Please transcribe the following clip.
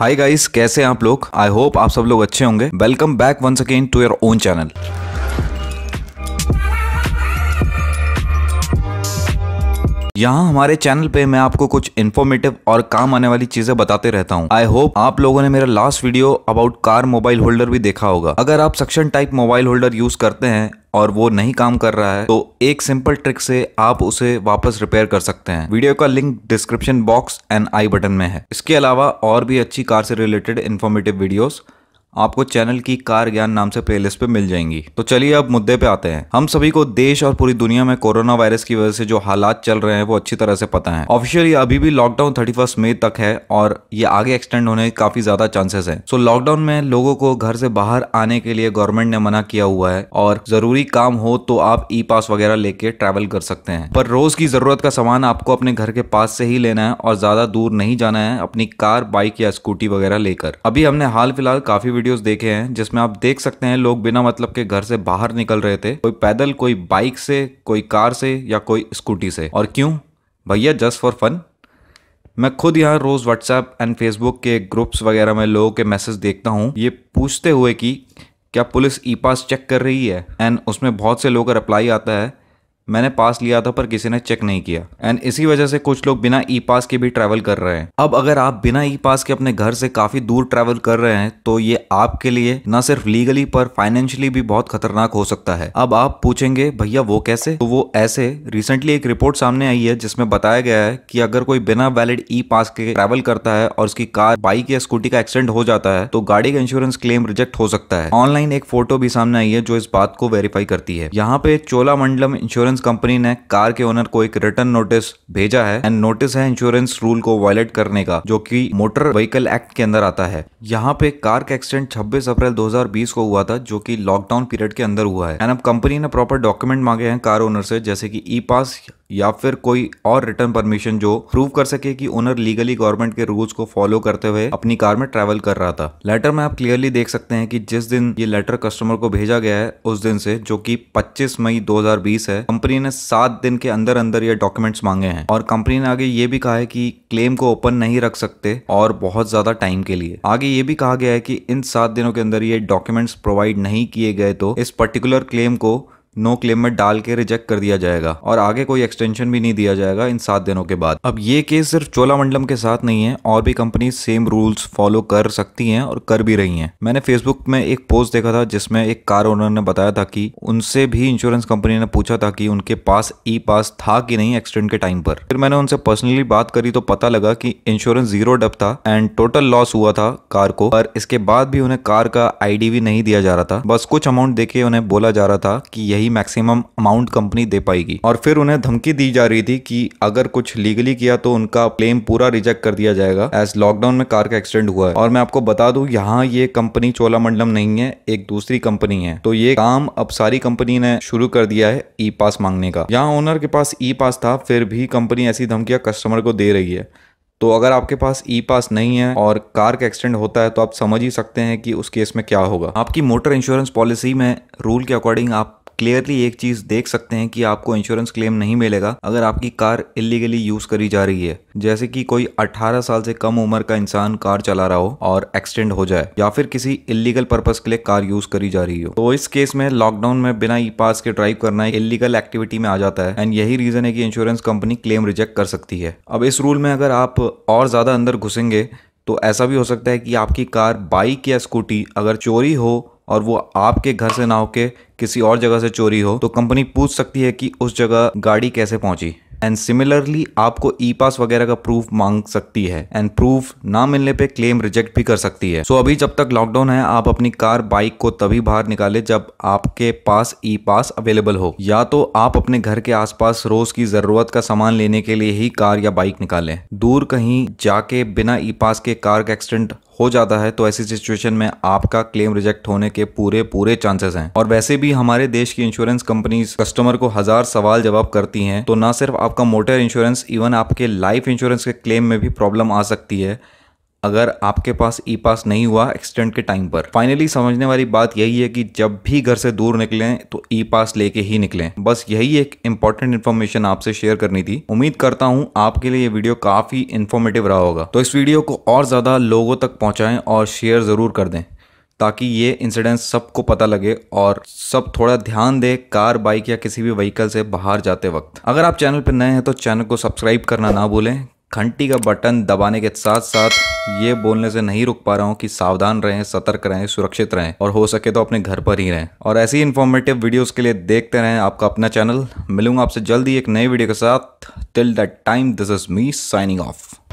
hi guys कैसे आप लोग आई होप आप सब लोग अच्छे होंगे welcome back once again to your own channel यहाँ हमारे चैनल पे मैं आपको कुछ इन्फॉर्मेटिव और काम आने वाली चीजें बताते रहता हूँ आई होप आप लोगों ने मेरा last video about car mobile holder भी देखा होगा अगर आप suction type mobile holder use करते हैं और वो नहीं काम कर रहा है तो एक सिंपल ट्रिक से आप उसे वापस रिपेयर कर सकते हैं वीडियो का link description box and i button में है इसके अलावा और भी अच्छी कार से रिलेटेड इन्फॉर्मेटिव वीडियोज़ आपको चैनल की कार ज्ञान नाम से प्लेलिस्ट पे मिल जाएंगी तो चलिए अब मुद्दे पे आते हैं हम सभी को देश और पूरी दुनिया में कोरोना वायरस की वजह से जो हालात चल रहे हैं वो अच्छी तरह से पता है ऑफिशियली अभी भी लॉकडाउन थर्टी मई तक है और ये आगे एक्सटेंड होने के काफी ज्यादा चांसेस है सो लॉकडाउन में लोगों को घर से बाहर आने के लिए गवर्नमेंट ने मना किया हुआ है और जरूरी काम हो तो आप ई पास वगैरह लेके ट्रेवल कर सकते हैं पर रोज की जरूरत का सामान आपको अपने घर के पास से ही लेना है और ज्यादा दूर नहीं जाना है अपनी कार बाइक या स्कूटी वगैरह लेकर अभी हमने हाल फिलहाल काफी वीडियोस देखे हैं जिसमें आप देख सकते हैं लोग बिना मतलब के घर से बाहर निकल रहे थे कोई पैदल कोई बाइक से कोई कार से या कोई स्कूटी से और क्यों भैया जस्ट फॉर फन मैं खुद यहाँ रोज़ व्हाट्सएप एंड फेसबुक के ग्रुप्स वगैरह में लोगों के मैसेज देखता हूँ ये पूछते हुए कि क्या पुलिस ई पास चेक कर रही है एंड उसमें बहुत से लोगों का रिप्लाई आता है मैंने पास लिया था पर किसी ने चेक नहीं किया एंड इसी वजह से कुछ लोग बिना ई पास के भी ट्रैवल कर रहे हैं अब अगर आप बिना ई पास के अपने घर से काफी दूर ट्रैवल कर रहे हैं तो ये आपके लिए न सिर्फ लीगली पर फाइनेंशियली भी बहुत खतरनाक हो सकता है अब आप पूछेंगे भैया वो कैसे तो वो ऐसे रिसेंटली एक रिपोर्ट सामने आई है जिसमें बताया गया है कि अगर कोई बिना वैलिड ई पास के ट्रैवल करता है और उसकी कार बाइक या स्कूटी का एक्सीडेंट हो जाता है तो गाड़ी का इंश्योरेंस क्लेम रिजेक्ट हो सकता है ऑनलाइन एक फोटो भी सामने आई है जो इस बात को वेरीफाई करती है यहाँ पे Cholamandalam insurance insurance company ने कार के ओनर को एक रिटर्न नोटिस भेजा है एंड नोटिस है इंश्योरेंस रूल को वायलेट करने का जो कि मोटर व्हीकल एक्ट के अंदर आता है यहाँ पे कार का एक्सीडेंट 26 अप्रैल 2020 को हुआ था जो कि लॉकडाउन पीरियड के अंदर हुआ है एंड अब कंपनी ने प्रॉपर डॉक्यूमेंट मांगे हैं कार ओनर से जैसे कि ई पास या फिर कोई और रिटर्न परमिशन जो प्रूव कर सके कि ओनर लीगली गवर्नमेंट के रूल्स को फॉलो करते हुए अपनी कार में ट्रैवल कर रहा था लेटर में आप क्लियरली देख सकते हैं कि जिस दिन ये लेटर कस्टमर को भेजा गया है उस दिन से जो कि 25 मई 2020 है कंपनी ने सात दिन के अंदर अंदर ये डॉक्यूमेंट्स मांगे हैं और कंपनी ने आगे ये भी कहा है कि क्लेम को ओपन नहीं रख सकते और बहुत ज्यादा टाइम के लिए आगे ये भी कहा गया है कि इन सात दिनों के अंदर ये डॉक्यूमेंट्स प्रोवाइड नहीं किए गए तो इस पर्टिकुलर क्लेम को नो क्लेम में डाल के रिजेक्ट कर दिया जाएगा और आगे कोई एक्सटेंशन भी नहीं दिया जाएगा इन सात दिनों के बाद अब ये केस सिर्फ चोलामंडलम के साथ नहीं है और भी कंपनी सेम रूल्स फॉलो कर सकती हैं और कर भी रही हैं मैंने फेसबुक में एक पोस्ट देखा था जिसमें एक कार ओनर ने बताया था कि उनसे भी इंश्योरेंस कंपनी ने पूछा था कि उनके पास ई पास था कि नहीं एक्सीडेंट के टाइम पर फिर मैंने उनसे पर्सनली बात करी तो पता लगा की इंश्योरेंस जीरो डब था एंड टोटल लॉस हुआ था कार को पर इसके बाद भी उन्हें कार का आई भी नहीं दिया जा रहा था बस कुछ अमाउंट देके उन्हें बोला जा रहा था कि यही ही मैक्सिमम अमाउंट कंपनी दे पाएगी और फिर उन्हें धमकी दी जा रही थी कि अगर कुछ लीगली किया तो उनका क्लेम पूरा रिजेक्ट कर दिया जाएगा एज लॉकडाउन में कार का एक्सीडेंट हुआ है और मैं आपको बता दू यहाँ ये कंपनी चोलामंडलम नहीं है एक दूसरी कंपनी है तो ये काम अब सारी कंपनी ने शुरू कर दिया है ई पास मांगने का यहाँ ओनर के पास ई पास था फिर भी कंपनी ऐसी धमकियां कस्टमर को दे रही है तो अगर आपके पास ई पास नहीं है और कार का एक्सीडेंट होता है तो आप समझ ही सकते हैं कि उस केस में क्या होगा आपकी मोटर इंश्योरेंस पॉलिसी में रूल के अकॉर्डिंग आप क्लियरली एक चीज देख सकते हैं कि आपको इंश्योरेंस क्लेम नहीं मिलेगा अगर आपकी कार इलीगली यूज करी जा रही है जैसे कि कोई 18 साल से कम उम्र का इंसान कार चला रहा हो और एक्सटेंड हो जाए या फिर किसी इलीगल पर्पज के लिए कार यूज करी जा रही हो तो इस केस में लॉकडाउन में बिना ई पास के ड्राइव करना इलीगल एक्टिविटी में आ जाता है एंड यही रीजन है कि इंश्योरेंस कंपनी क्लेम रिजेक्ट कर सकती है अब इस रूल में अगर आप और ज्यादा अंदर घुसेंगे तो ऐसा भी हो सकता है कि आपकी कार बाइक या स्कूटी अगर चोरी हो और वो आपके घर से ना होके किसी और जगह से चोरी हो तो कंपनी पूछ सकती है कि उस जगह गाड़ी कैसे पहुंची एंड सिमिलरली आपको ई पास वगैरह का प्रूफ मांग सकती है एंड प्रूफ ना मिलने पे क्लेम रिजेक्ट भी कर सकती है सो so अभी जब तक लॉकडाउन है आप अपनी कार बाइक को तभी बाहर निकाले जब आपके पास ई पास अवेलेबल हो या तो आप अपने घर के आसपास रोज की जरूरत का सामान लेने के लिए ही कार या बाइक निकालें दूर कहीं जाके बिना ई पास के कार का एक्सीडेंट हो जाता है तो ऐसी सिचुएशन में आपका क्लेम रिजेक्ट होने के पूरे पूरे चांसेस हैं और वैसे भी हमारे देश की इंश्योरेंस कंपनीज कस्टमर को हजार सवाल जवाब करती हैं तो ना सिर्फ आपका मोटर इंश्योरेंस इवन आपके लाइफ इंश्योरेंस के क्लेम में भी प्रॉब्लम आ सकती है अगर आपके पास ई पास नहीं हुआ एक्सीडेंट के टाइम पर फाइनली समझने वाली बात यही है कि जब भी घर से दूर निकलें तो ई पास लेके ही निकलें बस यही एक इंपॉर्टेंट इन्फॉर्मेशन आपसे शेयर करनी थी उम्मीद करता हूँ आपके लिए ये वीडियो काफी इन्फॉर्मेटिव रहा होगा तो इस वीडियो को और ज्यादा लोगों तक पहुंचाएं और शेयर जरूर कर दें ताकि ये इंसिडेंट सबको पता लगे और सब थोड़ा ध्यान दें कार बाइक या किसी भी व्हीकल से बाहर जाते वक्त अगर आप चैनल पर नए हैं तो चैनल को सब्सक्राइब करना ना भूलें घंटी का बटन दबाने के साथ साथ ये बोलने से नहीं रुक पा रहा हूँ कि सावधान रहें सतर्क रहें सुरक्षित रहें और हो सके तो अपने घर पर ही रहें और ऐसी इन्फॉर्मेटिव वीडियोस के लिए देखते रहें आपका अपना चैनल मिलूंगा आपसे जल्दी एक नई वीडियो के साथ till that time this is me signing of